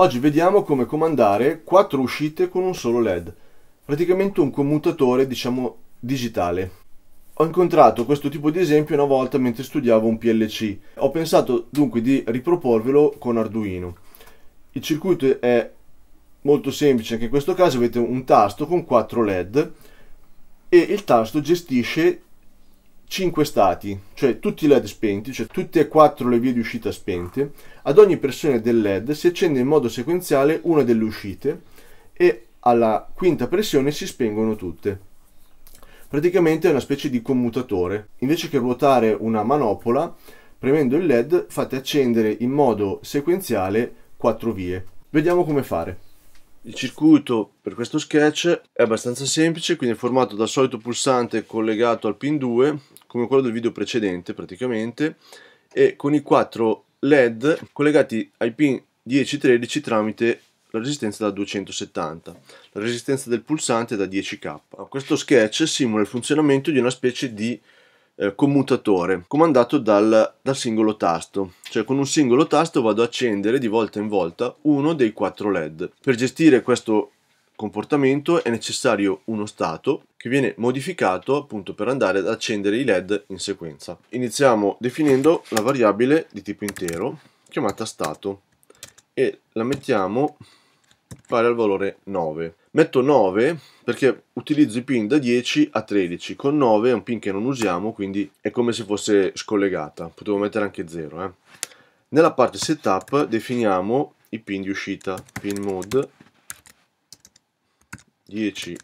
Oggi vediamo come comandare quattro uscite con un solo LED, praticamente un commutatore, diciamo, digitale. Ho incontrato questo tipo di esempio una volta mentre studiavo un PLC. Ho pensato dunque di riproporvelo con Arduino. Il circuito è molto semplice, anche in questo caso avete un tasto con quattro LED e il tasto gestisce 5 stati, cioè tutti i LED spenti, cioè tutte e quattro le vie di uscita spente, ad ogni pressione del LED si accende in modo sequenziale una delle uscite e alla quinta pressione si spengono tutte. Praticamente è una specie di commutatore. Invece che ruotare una manopola, premendo il LED fate accendere in modo sequenziale quattro vie. Vediamo come fare. Il circuito per questo sketch è abbastanza semplice, quindi è formato dal solito pulsante collegato al pin 2 come quello del video precedente praticamente, e con i 4 LED collegati ai pin 10-13 tramite la resistenza da 270, la resistenza del pulsante da 10k. Questo sketch simula il funzionamento di una specie di eh, commutatore comandato dal, dal, singolo tasto, cioè con un singolo tasto vado a accendere di volta in volta uno dei quattro LED. Per gestire questo comportamento è necessario uno stato che viene modificato appunto per andare ad accendere i led in sequenza. Iniziamo definendo la variabile di tipo intero chiamata stato e la mettiamo pari al valore 9. Metto 9 perché utilizzo i pin da 10 a 13, con 9 è un pin che non usiamo, quindi è come se fosse scollegata, potevo mettere anche 0. Eh. Nella parte setup definiamo i pin di uscita, pin mode 10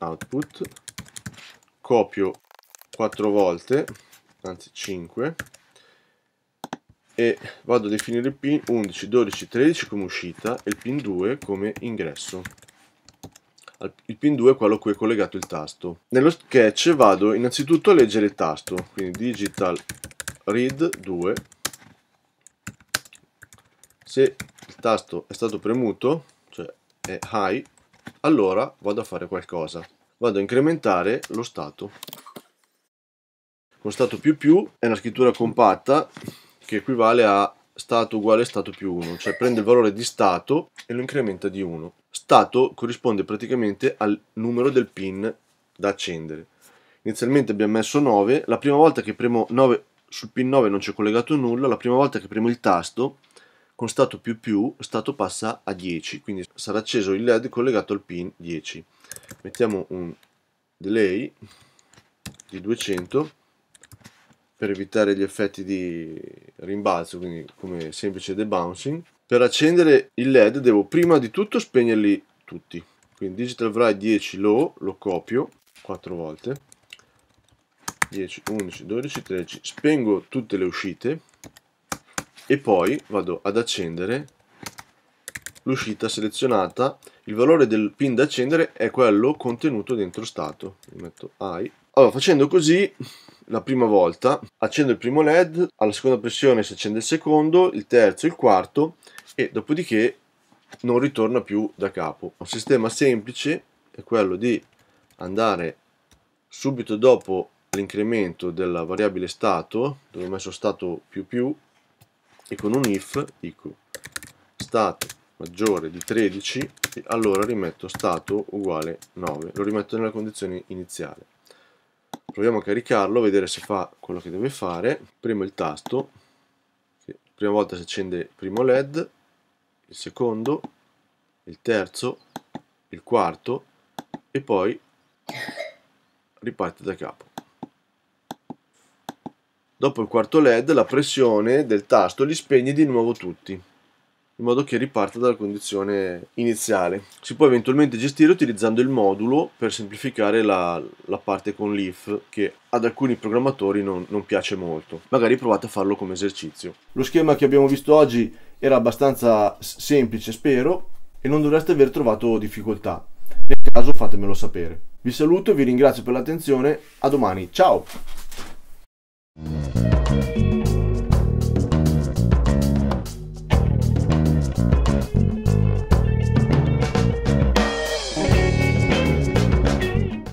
output, copio 4 volte, anzi 5, e vado a definire il pin 11, 12, 13 come uscita e il pin 2 come ingresso. Il pin 2 è quello a cui è collegato il tasto. Nello sketch vado innanzitutto a leggere il tasto, quindi digital read 2. Se il tasto è stato premuto, cioè è high, allora vado a fare qualcosa. Vado a incrementare lo stato. Con stato più più è una scrittura compatta che equivale a stato uguale stato più 1, cioè prende il valore di stato e lo incrementa di 1. Stato corrisponde praticamente al numero del pin da accendere. Inizialmente abbiamo messo 9, la prima volta che premo 9 sul pin 9 non c'è collegato nulla, la prima volta che premo il tasto con stato più più stato passa a 10, quindi sarà acceso il LED collegato al pin 10. Mettiamo un delay di 200 per evitare gli effetti di rimbalzo, quindi come semplice debouncing. Per accendere il LED devo prima di tutto spegnerli tutti. Quindi digital write 10 low, lo copio 4 volte. 10, 11, 12, 13. Spengo tutte le uscite e poi vado ad accendere l'uscita selezionata il valore del pin da accendere è quello contenuto dentro stato Mi metto i allora facendo così la prima volta accendo il primo led alla seconda pressione si accende il secondo il terzo il quarto e dopodiché non ritorna più da capo un sistema semplice è quello di andare subito dopo l'incremento della variabile stato dove ho messo stato più più e con un if dico stato maggiore di 13 e allora rimetto stato uguale 9 lo rimetto nella condizione iniziale proviamo a caricarlo vedere se fa quello che deve fare premo il tasto prima volta si accende il primo led il secondo il terzo il quarto e poi riparte da capo Dopo il quarto LED la pressione del tasto li spegne di nuovo tutti, in modo che riparta dalla condizione iniziale. Si può eventualmente gestire utilizzando il modulo per semplificare la, la parte con l'if che ad alcuni programmatori non, non piace molto. Magari provate a farlo come esercizio. Lo schema che abbiamo visto oggi era abbastanza semplice, spero, e non dovreste aver trovato difficoltà. Nel caso fatemelo sapere. Vi saluto, vi ringrazio per l'attenzione, a domani, ciao!